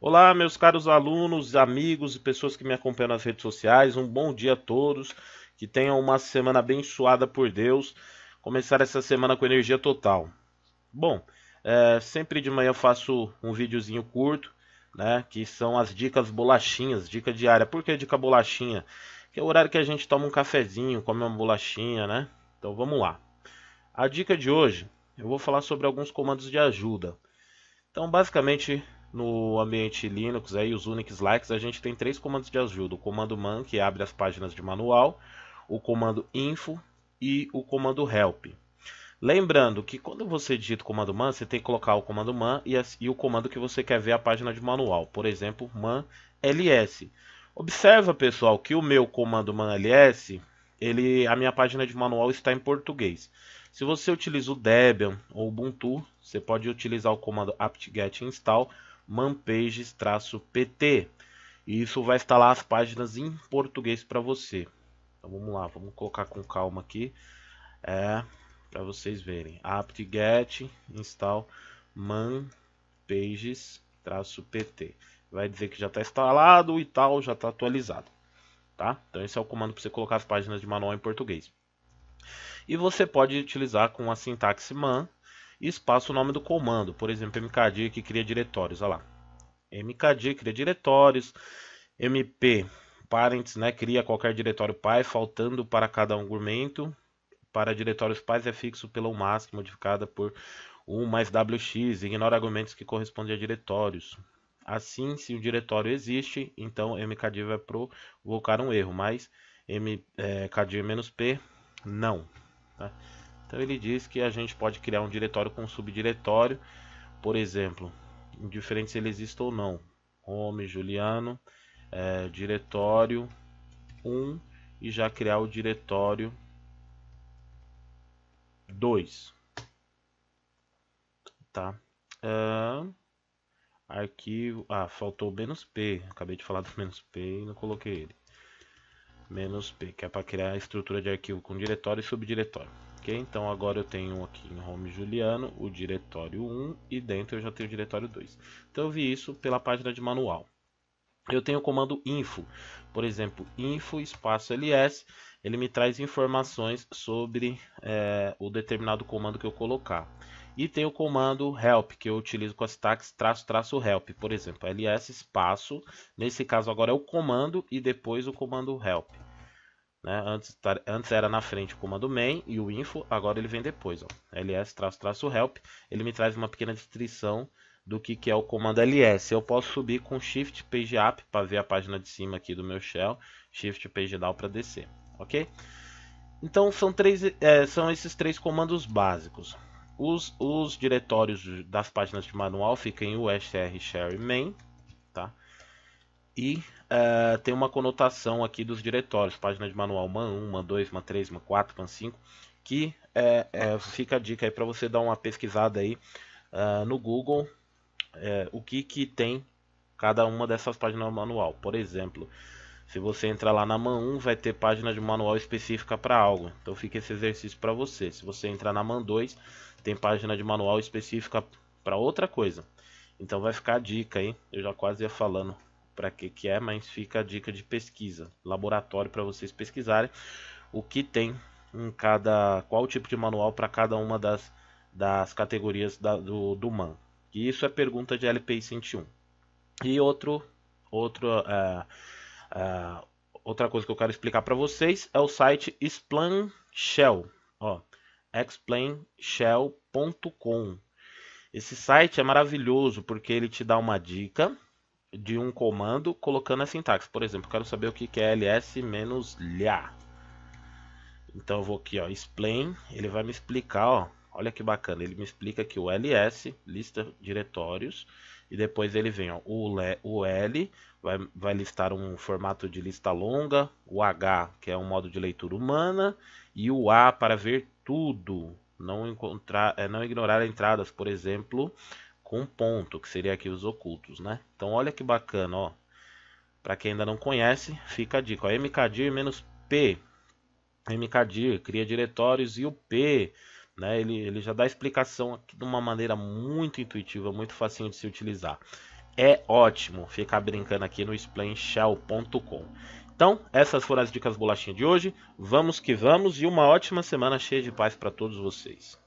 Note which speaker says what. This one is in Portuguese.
Speaker 1: Olá, meus caros alunos, amigos e pessoas que me acompanham nas redes sociais. Um bom dia a todos. Que tenham uma semana abençoada por Deus. Começar essa semana com energia total. Bom, é, sempre de manhã faço um videozinho curto, né? Que são as dicas bolachinhas, dica diária. Por que dica bolachinha? Que é o horário que a gente toma um cafezinho, come uma bolachinha, né? Então vamos lá. A dica de hoje, eu vou falar sobre alguns comandos de ajuda. Então, basicamente, no ambiente Linux aí, os Unix likes, a gente tem três comandos de ajuda: o comando man, que abre as páginas de manual, o comando info e o comando help. Lembrando que quando você digita o comando man, você tem que colocar o comando man e, e o comando que você quer ver a página de manual, por exemplo, man ls. Observa, pessoal, que o meu comando man ls, ele, a minha página de manual está em português. Se você utiliza o Debian ou Ubuntu, você pode utilizar o comando apt-get install manpages-pt. E isso vai instalar as páginas em português para você. Então vamos lá, vamos colocar com calma aqui. É, para vocês verem. apt-get install manpages-pt. Vai dizer que já está instalado e tal, já está atualizado. Tá? Então esse é o comando para você colocar as páginas de manual em português. E você pode utilizar com a sintaxe man e espaço o nome do comando. Por exemplo, mkdir que cria diretórios, olha lá. mkdir cria diretórios, mp parents, né, cria qualquer diretório pai, faltando para cada argumento. Para diretórios pais é fixo pela mask, modificada por U mais WX, ignora argumentos que correspondem a diretórios. Assim, se o diretório existe, então mkdir vai provocar um erro, mas mkdir-p eh, não. Tá? Então ele diz que a gente pode criar um diretório com um subdiretório, por exemplo, indiferente se ele existe ou não. Home, Juliano, é, diretório 1 e já criar o diretório 2. Tá? É, arquivo. Ah, faltou o menos P. Acabei de falar do menos P e não coloquei ele menos P, que é para criar a estrutura de arquivo com diretório e subdiretório. Okay? Então agora eu tenho aqui em home Juliano o diretório 1 e dentro eu já tenho o diretório 2. Então eu vi isso pela página de manual. Eu tenho o comando info, por exemplo, info espaço ls, ele me traz informações sobre é, o determinado comando que eu colocar. E tem o comando help, que eu utilizo com a sintaxe traço, traço, help, por exemplo, ls espaço, nesse caso agora é o comando e depois o comando help. Né? Antes, tá, antes era na frente o comando main e o info, agora ele vem depois, ó. ls traço, traço, help, ele me traz uma pequena descrição do que, que é o comando ls. Eu posso subir com shift page up para ver a página de cima aqui do meu shell, shift page down para descer, ok? Então são, três, é, são esses três comandos básicos. Os, os diretórios das páginas de manual ficam em USR Share Main, tá? E uh, tem uma conotação aqui dos diretórios, página de manual MAN 1, MAN 2, MAN 3, MAN 4, MAN 5, que é, é, fica a dica aí para você dar uma pesquisada aí uh, no Google é, o que, que tem cada uma dessas páginas de manual. Por exemplo, se você entrar lá na MAN 1, vai ter página de manual específica para algo. Então fica esse exercício para você. Se você entrar na MAN 2, tem página de manual específica para outra coisa. Então vai ficar a dica aí. Eu já quase ia falando para que que é, mas fica a dica de pesquisa, laboratório para vocês pesquisarem o que tem em cada qual tipo de manual para cada uma das das categorias da, do, do MAN. E isso é pergunta de LPI 101. E outro outro uh, uh, outra coisa que eu quero explicar para vocês é o site Shell, Ó, explainshell.com. Esse site é maravilhoso porque ele te dá uma dica de um comando colocando a sintaxe. Por exemplo, quero saber o que é ls-lha. Então eu vou aqui, ó, explain, ele vai me explicar, ó, olha que bacana, ele me explica que o ls, lista diretórios, e depois ele vem ó, o, L, vai, vai listar um formato de lista longa, o H, que é um modo de leitura humana, e o A para ver tudo, não, encontrar, é, não ignorar entradas, por exemplo, com ponto, que seria aqui os ocultos, né? Então olha que bacana, ó. Para quem ainda não conhece, fica a dica, ó, mkdir-p, mkdir cria diretórios e o P né? Ele, ele já dá explicação aqui de uma maneira muito intuitiva, muito facinho de se utilizar. É ótimo ficar brincando aqui no explainshell.com. Então, essas foram as dicas bolachinha de hoje. Vamos que vamos e uma ótima semana cheia de paz para todos vocês.